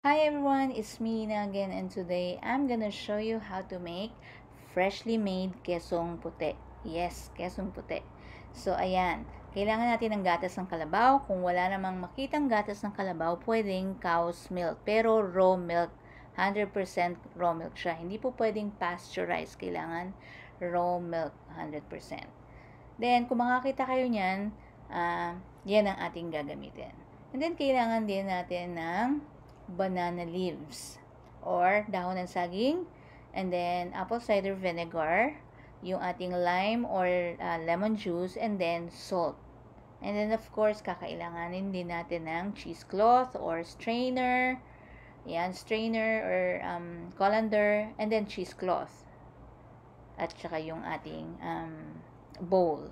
Hi everyone, it's me Ina again and today I'm gonna show you how to make freshly made kesong puti. Yes, kesong puti. So ayan, kailangan natin ng gatas ng kalabaw. Kung wala namang makitang gatas ng kalabaw, pwedeng cow's milk. Pero raw milk, 100% raw milk siya. Hindi po pwedeng pasteurized. Kailangan raw milk, 100%. Then, kung makakita kayo niyan, uh, yan ang ating gagamitin. And then, kailangan din natin ng banana leaves or dahon ng saging and then apple cider vinegar yung ating lime or uh, lemon juice and then salt and then of course kakailanganin din natin ng cheesecloth or strainer yan strainer or um, colander and then cheesecloth at saka yung ating um, bowl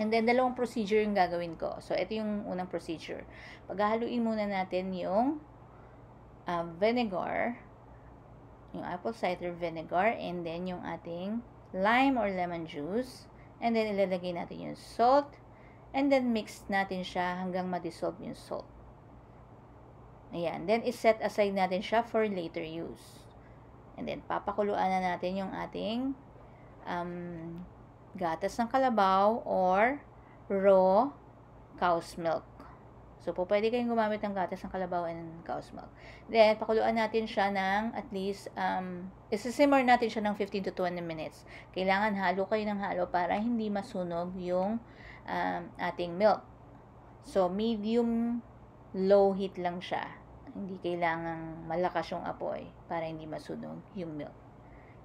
And then, dalawang procedure yung gagawin ko. So, ito yung unang procedure. Paghahaluin muna natin yung uh, vinegar, yung apple cider vinegar, and then yung ating lime or lemon juice, and then ilalagay natin yung salt, and then mix natin siya hanggang madissolve yung salt. Ayan, then iset aside natin siya for later use. And then papakuluan na natin yung ating um, gatas ng kalabaw or raw cow's milk. So, po, pwede kayong gumamit ng gatas ng kalabaw and cow's milk. Then, pakuluan natin siya ng at least, um, isisimmer natin siya ng 15 to 20 minutes. Kailangan halo kayo ng halo para hindi masunog yung um, ating milk. So, medium low heat lang siya. Hindi kailangan malakas yung apoy para hindi masunog yung milk.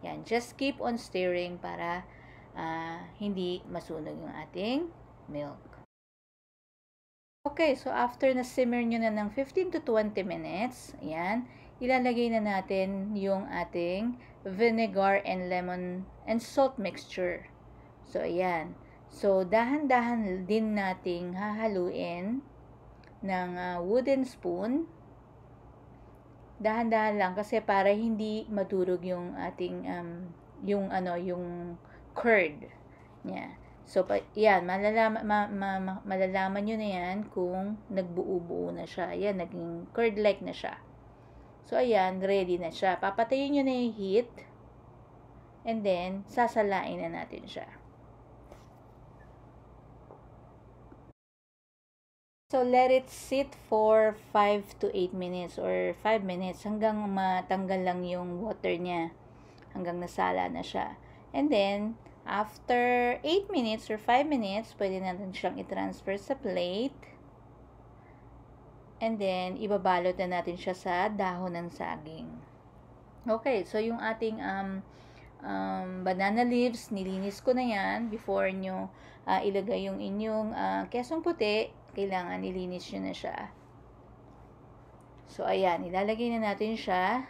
Yan, just keep on stirring para uh, hindi masunog yung ating milk. Okay, so after na simmer nyo na ng 15 to 20 minutes, ayan, ilalagay na natin yung ating vinegar and lemon and salt mixture. So, ayan. So, dahan-dahan din nating hahaluin ng uh, wooden spoon. Dahan-dahan lang kasi para hindi madurog yung ating um, yung ano, yung curd. Yeah. So, pa, yan, malalaman, ma, ma, ma, malalaman nyo na yan kung nagbuo-buo na siya. Yan, naging curd-like na siya. So, ayan, ready na siya. Papatayin nyo na yung heat. And then, sasalain na natin siya. So, let it sit for 5 to 8 minutes or 5 minutes hanggang matanggal lang yung water niya. Hanggang nasala na siya. And then, After 8 minutes or 5 minutes, pwede natin siyang i-transfer sa plate. And then, ibabalot na natin siya sa dahon ng saging. Okay, so yung ating um, um, banana leaves, nilinis ko na yan before nyo uh, ilagay yung inyong uh, kesong puti. Kailangan nilinis nyo na siya. So, ayan, ilalagay na natin siya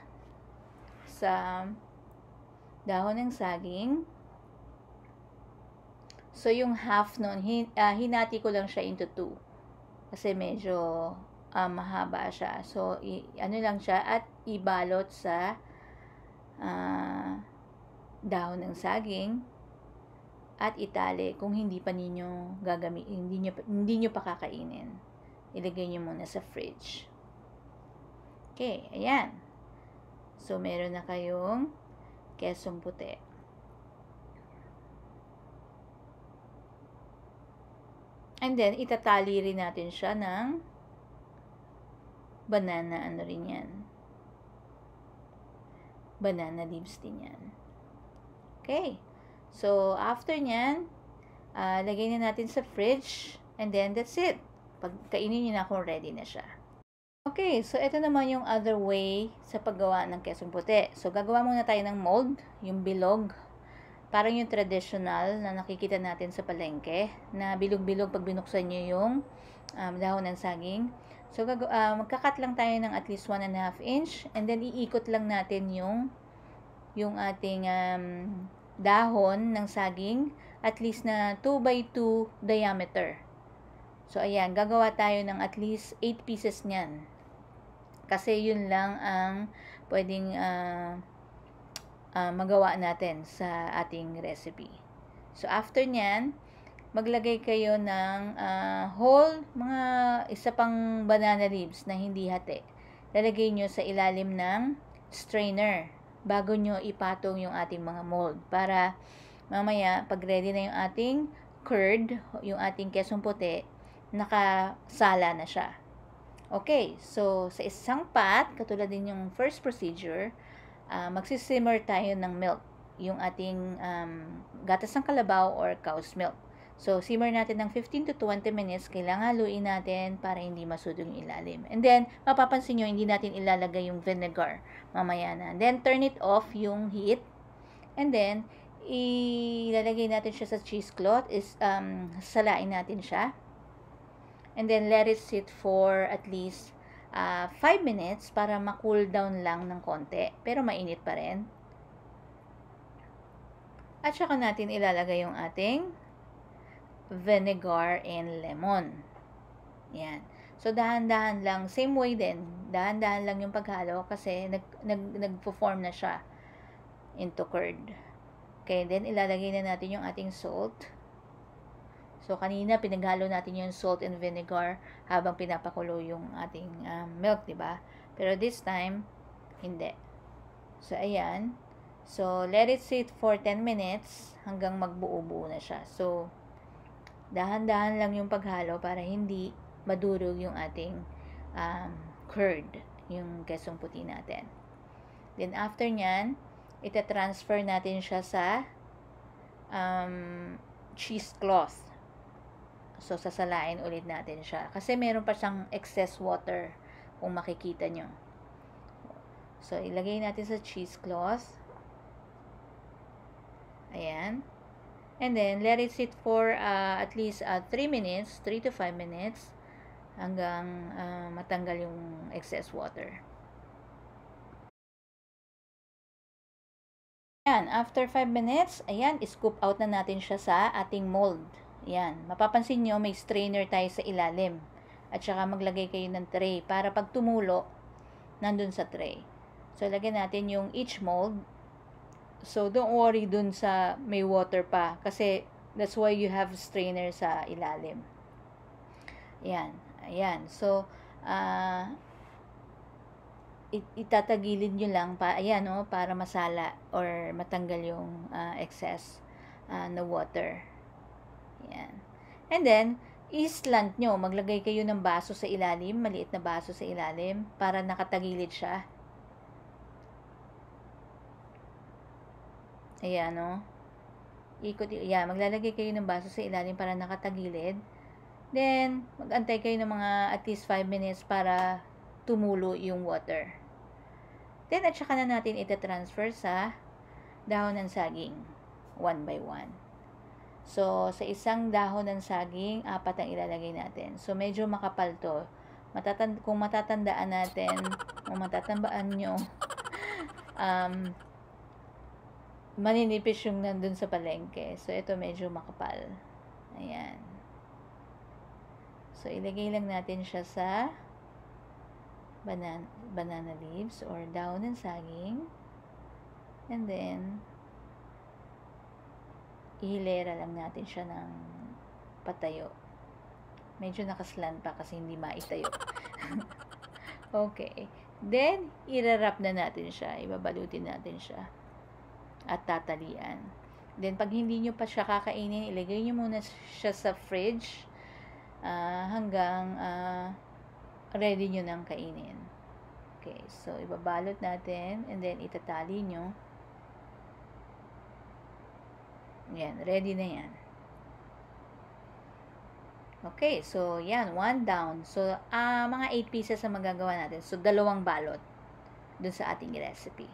sa dahon ng saging. So, yung half nun, hin, uh, hinati ko lang siya into two. Kasi medyo uh, mahaba siya. So, i, ano lang siya, at ibalot sa uh, dahon ng saging at itali kung hindi pa ninyo gagamit hindi nyo, hindi nyo pa kakainin. Ilagay nyo muna sa fridge. Okay, ayan. So, meron na kayong kesong puti. And then, itatali rin natin siya ng banana ano rin yan. Banana leaves din yan. Okay. So, after nyan, uh, lagay na natin sa fridge. And then, that's it. Pagkainin nyo na kung ready na siya. Okay, so ito naman yung other way sa paggawa ng kesong puti. So, gagawa muna tayo ng mold, yung bilog parang yung traditional na nakikita natin sa palengke na bilog-bilog pag binuksan nyo yung um, dahon ng saging. So, uh, magkakat lang tayo ng at least 1 and a half inch and then iikot lang natin yung yung ating um, dahon ng saging at least na 2 by 2 diameter. So, ayan, gagawa tayo ng at least 8 pieces niyan. Kasi yun lang ang pwedeng uh, uh, magawa natin sa ating recipe. So, after nyan, maglagay kayo ng uh, whole, mga isa pang banana leaves na hindi hati. Lalagay nyo sa ilalim ng strainer bago nyo ipatong yung ating mga mold para mamaya pag ready na yung ating curd, yung ating kesong puti, nakasala na siya. Okay, so sa isang pot, katulad din yung first procedure, uh, magsisimmer tayo ng milk, yung ating um, gatas ng kalabaw or cow's milk. So, simmer natin ng 15 to 20 minutes. Kailangan haluin natin para hindi masudo yung ilalim. And then, mapapansin nyo, hindi natin ilalagay yung vinegar mamaya na. then, turn it off yung heat. And then, ilalagay natin siya sa cheesecloth. Is, um, salain natin siya. And then, let it sit for at least uh, ah, 5 minutes para ma-cool down lang ng konti. Pero mainit pa rin. At saka natin ilalagay yung ating vinegar and lemon. Yan. So, dahan-dahan lang. Same way din. Dahan-dahan lang yung paghalo kasi nag, nag, nagpo-form na siya into curd. Okay, then ilalagay na natin yung ating salt. So, kanina pinaghalo natin yung salt and vinegar habang pinapakulo yung ating um, milk, di ba? Pero this time, hindi. So, ayan. So, let it sit for 10 minutes hanggang magbuo-buo na siya. So, dahan-dahan lang yung paghalo para hindi madurog yung ating um, curd, yung kesong puti natin. Then, after nyan, ita-transfer natin siya sa um, cheesecloth So, sasalain ulit natin siya. Kasi meron pa siyang excess water kung makikita nyo. So, ilagay natin sa cheesecloth. Ayan. And then, let it sit for uh, at least uh, 3 minutes, 3 to 5 minutes, hanggang uh, matanggal yung excess water. Ayan, after 5 minutes, ayan, scoop out na natin siya sa ating mold. Yan. Mapapansin nyo, may strainer tayo sa ilalim. At saka maglagay kayo ng tray para pag tumulo, nandun sa tray. So, lagyan natin yung each mold. So, don't worry dun sa may water pa. Kasi, that's why you have strainer sa ilalim. Yan. Ayan. So, uh, ah, it- itatagilid nyo lang pa, ayan, no, oh, para masala or matanggal yung uh, excess uh, na water. Yan. And then, islant nyo. Maglagay kayo ng baso sa ilalim, maliit na baso sa ilalim, para nakatagilid siya. Ayan, no? Ikot, yeah, maglalagay kayo ng baso sa ilalim para nakatagilid. Then, magantay kayo ng mga at least 5 minutes para tumulo yung water. Then, at saka na natin ita-transfer sa dahon ng saging, one by one. So, sa isang dahon ng saging, apat ang ilalagay natin. So, medyo makapal to. Matatan kung matatandaan natin, kung matatambaan nyo, um, maninipis yung nandun sa palengke. So, ito medyo makapal. Ayan. So, ilagay lang natin siya sa banana, banana leaves or dahon ng saging. And then, ihilera lang natin siya ng patayo. Medyo nakaslan pa kasi hindi maitayo. okay. Then, irarap na natin siya. Ibabalutin natin siya. At tatalian. Then, pag hindi nyo pa siya kakainin, ilagay nyo muna siya sa fridge uh, hanggang uh, ready nyo nang kainin. Okay. So, ibabalot natin and then itatali nyo. Yan, ready na yan. Okay, so yan, one down. So, uh, mga 8 pieces ang magagawa natin. So, dalawang balot dun sa ating recipe.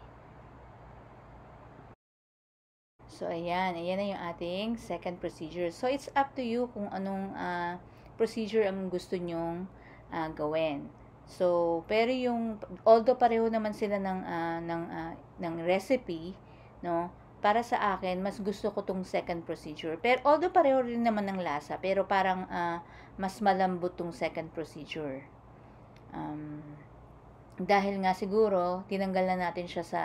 So, ayan. Ayan na yung ating second procedure. So, it's up to you kung anong uh, procedure ang gusto nyong uh, gawin. So, pero yung, although pareho naman sila ng, uh, ng, uh, ng recipe, no, para sa akin, mas gusto ko tong second procedure. Pero although pareho rin naman ng lasa, pero parang uh, mas malambot tong second procedure. Um, dahil nga siguro, tinanggal na natin siya sa,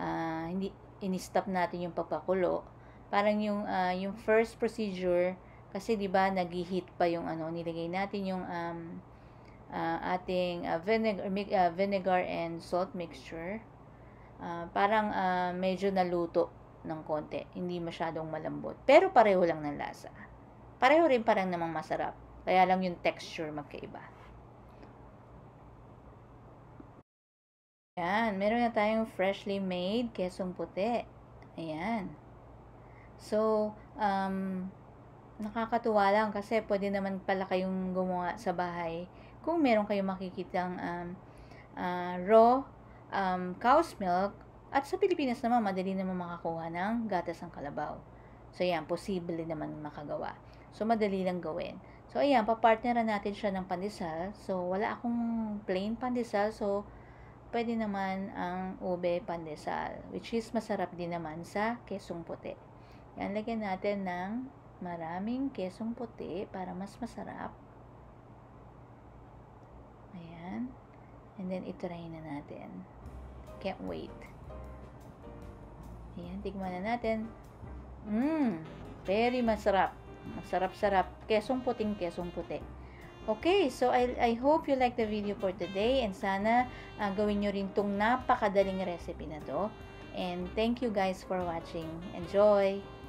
uh, hindi, in-stop natin yung pagpakulo. Parang yung, uh, yung first procedure, kasi 'di ba nagihit pa yung ano nilagay natin yung um uh, ating uh, vinegar uh, vinegar and salt mixture. Uh, parang uh, medyo naluto ng konti. Hindi masyadong malambot. Pero pareho lang ng lasa. Pareho rin parang namang masarap. Kaya lang yung texture magkaiba. Ayan. Meron na tayong freshly made kesong puti. Ayan. So, um, nakakatuwa lang kasi pwede naman pala kayong gumawa sa bahay kung meron kayong makikitang um, uh, raw um, cow's milk at sa Pilipinas naman, madali naman makakuha ng gatas ng kalabaw. So, ayan, posible naman makagawa. So, madali lang gawin. So, ayan, papartneran natin siya ng pandesal. So, wala akong plain pandesal. So, pwede naman ang ube pandesal, which is masarap din naman sa kesong puti. Yan, lagyan natin ng maraming kesong puti para mas masarap. Ayan. And then, itry na natin. Can't wait. Ayan, tigman na natin. Mmm, very masarap. Masarap-sarap. Kesong puting, kesong puti. Okay, so I, I hope you like the video for today and sana uh, gawin nyo rin tong napakadaling recipe na to. And thank you guys for watching. Enjoy!